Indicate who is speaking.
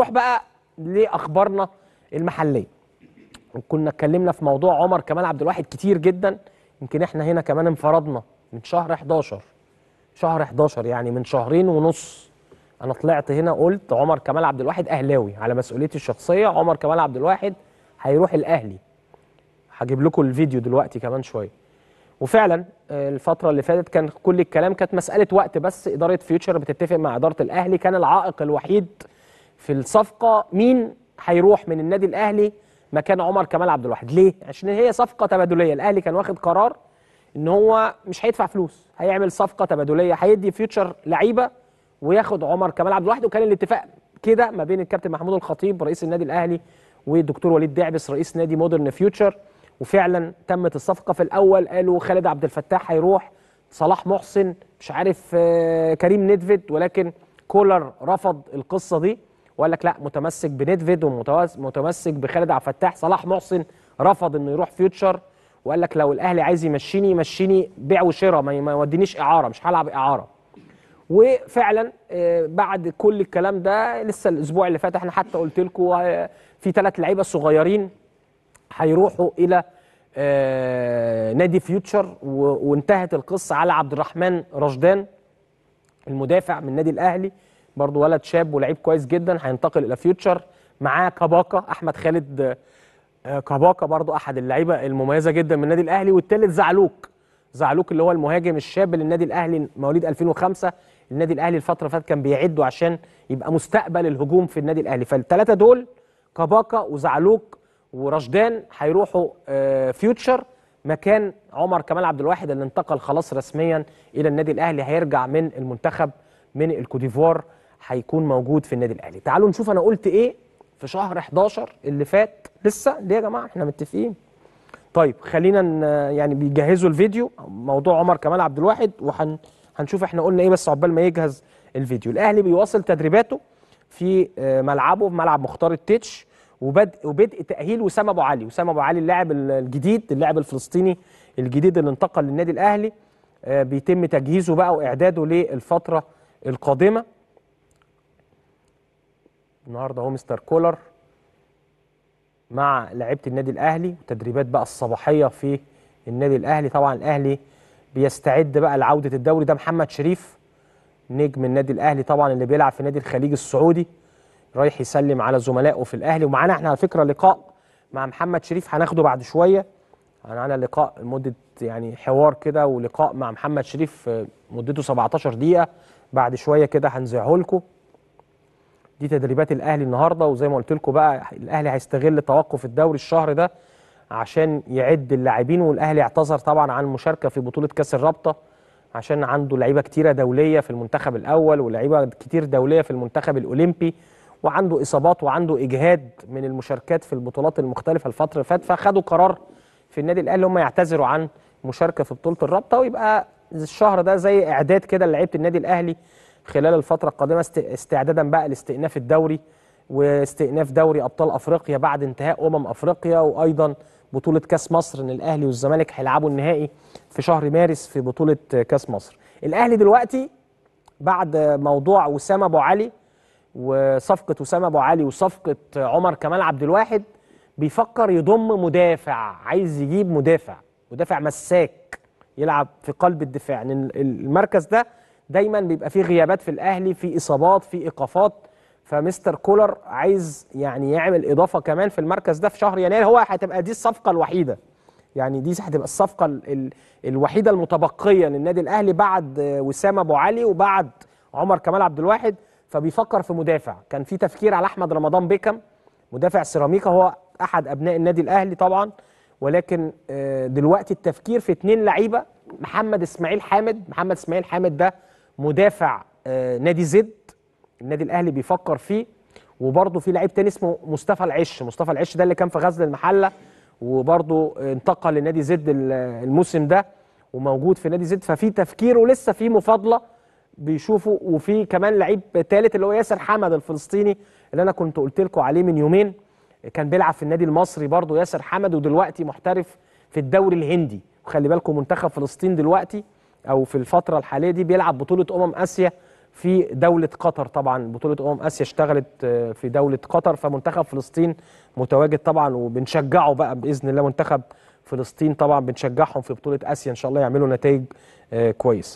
Speaker 1: نروح بقى لاخبارنا المحليه كنا اتكلمنا في موضوع عمر كمال عبد الواحد كتير جدا يمكن احنا هنا كمان انفردنا من شهر 11 شهر 11 يعني من شهرين ونص انا طلعت هنا قلت عمر كمال عبد الواحد اهلاوي على مسؤوليتي الشخصيه عمر كمال عبد الواحد هيروح الاهلي هجيب لكم الفيديو دلوقتي كمان شويه وفعلا الفتره اللي فاتت كان كل الكلام كانت مساله وقت بس اداره فيوتشر بتتفق مع اداره الاهلي كان العائق الوحيد في الصفقه مين هيروح من النادي الاهلي مكان عمر كمال عبد الواحد ليه عشان هي صفقه تبادليه الاهلي كان واخد قرار ان هو مش هيدفع فلوس هيعمل صفقه تبادليه هيدي فيوتشر لعيبه وياخد عمر كمال عبد الواحد وكان الاتفاق كده ما بين الكابتن محمود الخطيب رئيس النادي الاهلي والدكتور وليد دعبس رئيس نادي مودرن فيوتشر وفعلا تمت الصفقه في الاول قالوا خالد عبد الفتاح هيروح صلاح محسن مش عارف آه، كريم ندفد ولكن كولر رفض القصه دي وقال لك لا متمسك بنيدفيد ومتمسك بخالد عبد الفتاح صلاح محسن رفض انه يروح فيوتشر وقال لك لو الاهلي عايز يمشيني يمشيني بيع وشراء ما يودينيش اعاره مش هلعب اعاره وفعلا آه، بعد كل الكلام ده لسه الاسبوع اللي فات احنا حتى قلت لكم آه، في ثلاث لعيبه صغيرين هيروحوا الى آه، نادي فيوتشر وانتهت القصه على عبد الرحمن رشدان المدافع من النادي الاهلي برضو ولد شاب ولعيب كويس جدا هينتقل الى فيوتشر معاه كاباكا احمد خالد آه، كاباكا برضو احد اللعيبه المميزه جدا من النادي الاهلي والثالث زعلوك زعلوك اللي هو المهاجم الشاب للنادي الاهلي مواليد 2005 النادي الاهلي الفتره فاتت كان بيعده عشان يبقى مستقبل الهجوم في النادي الاهلي فالثلاثه دول كاباكا وزعلوك ورشدان هيروحوا فيوتشر آه، مكان عمر كمال عبد الواحد اللي انتقل خلاص رسميا الى النادي الاهلي هيرجع من المنتخب من الكوديفوار هيكون موجود في النادي الاهلي تعالوا نشوف انا قلت ايه في شهر 11 اللي فات لسه ليه يا جماعه احنا متفقين طيب خلينا يعني بيجهزوا الفيديو موضوع عمر كمال عبد الواحد وهنشوف احنا قلنا ايه بس عقبال ما يجهز الفيديو الاهلي بيواصل تدريباته في آه، ملعبه في ملعب مختار التيتش وبدء وبدء تاهيل وسام ابو علي وسام ابو علي اللاعب الجديد اللاعب الفلسطيني الجديد اللي انتقل للنادي الاهلي آه، بيتم تجهيزه بقى واعداده للفتره القادمه النهارده هو مستر كولر مع لعيبه النادي الاهلي وتدريبات بقى الصباحيه في النادي الاهلي طبعا الاهلي بيستعد بقى لعوده الدوري ده محمد شريف نجم النادي الاهلي طبعا اللي بيلعب في نادي الخليج السعودي رايح يسلم على زملائه في الاهلي ومعانا احنا على فكره لقاء مع محمد شريف هناخده بعد شويه معانا يعني لقاء لمده يعني حوار كده ولقاء مع محمد شريف آه، مدته 17 دقيقه بعد شويه كده هنزعه لكم دي تدريبات الاهلي النهارده وزي ما قلت لكم بقى الاهلي هيستغل توقف الدوري الشهر ده عشان يعد اللاعبين والاهلي اعتذر طبعا عن المشاركه في بطوله كاس الرابطه عشان عنده لعيبه كتيره دوليه في المنتخب الاول ولعيبه كتير دوليه في المنتخب الاولمبي وعنده اصابات وعنده اجهاد من المشاركات في البطولات المختلفه الفتره اللي فاتت فخدوا قرار في النادي الاهلي هم يعتذروا عن مشاركه في بطوله الرابطه ويبقى الشهر ده زي اعداد كده لعيبه النادي الاهلي خلال الفترة القادمة استعدادا بقى لاستئناف الدوري واستئناف دوري أبطال أفريقيا بعد انتهاء أمم أفريقيا وأيضا بطولة كاس مصر إن الأهلي والزمالك هيلعبوا النهائي في شهر مارس في بطولة كاس مصر الأهلي دلوقتي بعد موضوع وسام أبو علي وصفقة وسام أبو علي وصفقة عمر كمال عبد الواحد بيفكر يضم مدافع عايز يجيب مدافع مدافع مساك يلعب في قلب الدفاع يعني المركز ده دايما بيبقى في غيابات في الاهلي في اصابات في ايقافات فمستر كولر عايز يعني يعمل اضافه كمان في المركز ده في شهر يناير هو هتبقى دي الصفقه الوحيده يعني دي هتبقى الصفقه ال الوحيده المتبقيه للنادي الاهلي بعد وسام ابو علي وبعد عمر كمال عبد الواحد فبيفكر في مدافع كان في تفكير على احمد رمضان بيكم مدافع سيراميكا هو احد ابناء النادي الاهلي طبعا ولكن آه، دلوقتي التفكير في اتنين لعيبه محمد اسماعيل حامد محمد اسماعيل حامد ده مدافع آه، نادي زد النادي الاهلي بيفكر فيه وبرضه في لعيب تاني اسمه مصطفى العش مصطفى العش ده اللي كان في غزل المحله وبرضه انتقل لنادي زد الموسم ده وموجود في نادي زد ففي تفكير ولسه في مفاضله بيشوفوا وفي كمان لعيب ثالث اللي هو ياسر حمد الفلسطيني اللي انا كنت قلت لكم عليه من يومين كان بيلعب في النادي المصري برضه ياسر حمد ودلوقتي محترف في الدوري الهندي وخلي بالكم منتخب فلسطين دلوقتي او في الفتره الحاليه دي بيلعب بطوله امم اسيا في دولة قطر طبعا بطولة أمم آسيا اشتغلت آه، في دولة قطر فمنتخب فلسطين متواجد طبعا وبنشجعه بقى بإذن الله منتخب فلسطين طبعا بنشجعهم في بطولة آسيا إن شاء الله يعملوا نتائج آه، كويسة